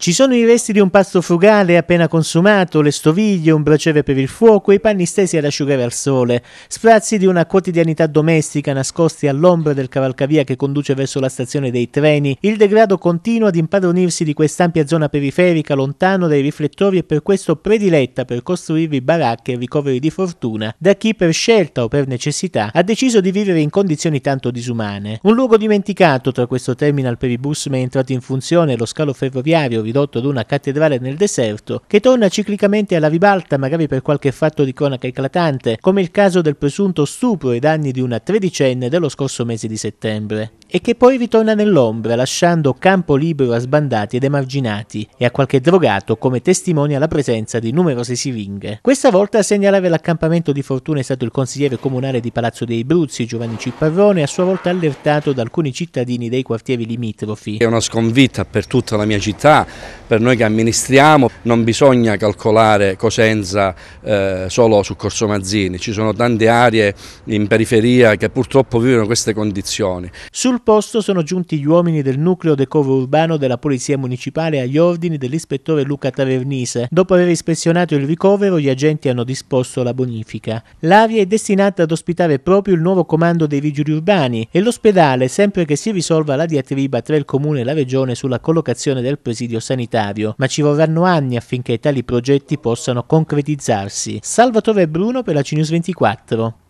Ci sono i resti di un pasto frugale appena consumato, le stoviglie, un braciere per il fuoco, e i panni stesi ad asciugare al sole, sprazzi di una quotidianità domestica nascosti all'ombra del cavalcavia che conduce verso la stazione dei treni, il degrado continua ad impadronirsi di quest'ampia zona periferica lontano dai riflettori e per questo prediletta per costruirvi baracche e ricoveri di fortuna da chi per scelta o per necessità ha deciso di vivere in condizioni tanto disumane. Un luogo dimenticato tra questo terminal per i bus mai è entrato in funzione e lo scalo ferroviario ridotto ad una cattedrale nel deserto, che torna ciclicamente alla ribalta magari per qualche fatto di cronaca eclatante, come il caso del presunto stupro ai danni di una tredicenne dello scorso mese di settembre e che poi ritorna nell'ombra lasciando campo libero a sbandati ed emarginati e a qualche drogato come testimonia la presenza di numerose siringhe. Questa volta a segnalare l'accampamento di fortuna è stato il consigliere comunale di Palazzo dei Bruzzi Giovanni Cipparrone a sua volta allertato da alcuni cittadini dei quartieri limitrofi. È una sconvitta per tutta la mia città per noi che amministriamo non bisogna calcolare Cosenza eh, solo su Corso Mazzini, ci sono tante aree in periferia che purtroppo vivono queste condizioni. Sul posto sono giunti gli uomini del nucleo decoro urbano della Polizia Municipale agli ordini dell'ispettore Luca Tavernise. Dopo aver ispezionato il ricovero gli agenti hanno disposto la bonifica. L'area è destinata ad ospitare proprio il nuovo comando dei vigili urbani e l'ospedale sempre che si risolva la diatriba tra il comune e la regione sulla collocazione del presidio sanitario proprietario, ma ci vorranno anni affinché tali progetti possano concretizzarsi. Salvatore Bruno per la CNews 24.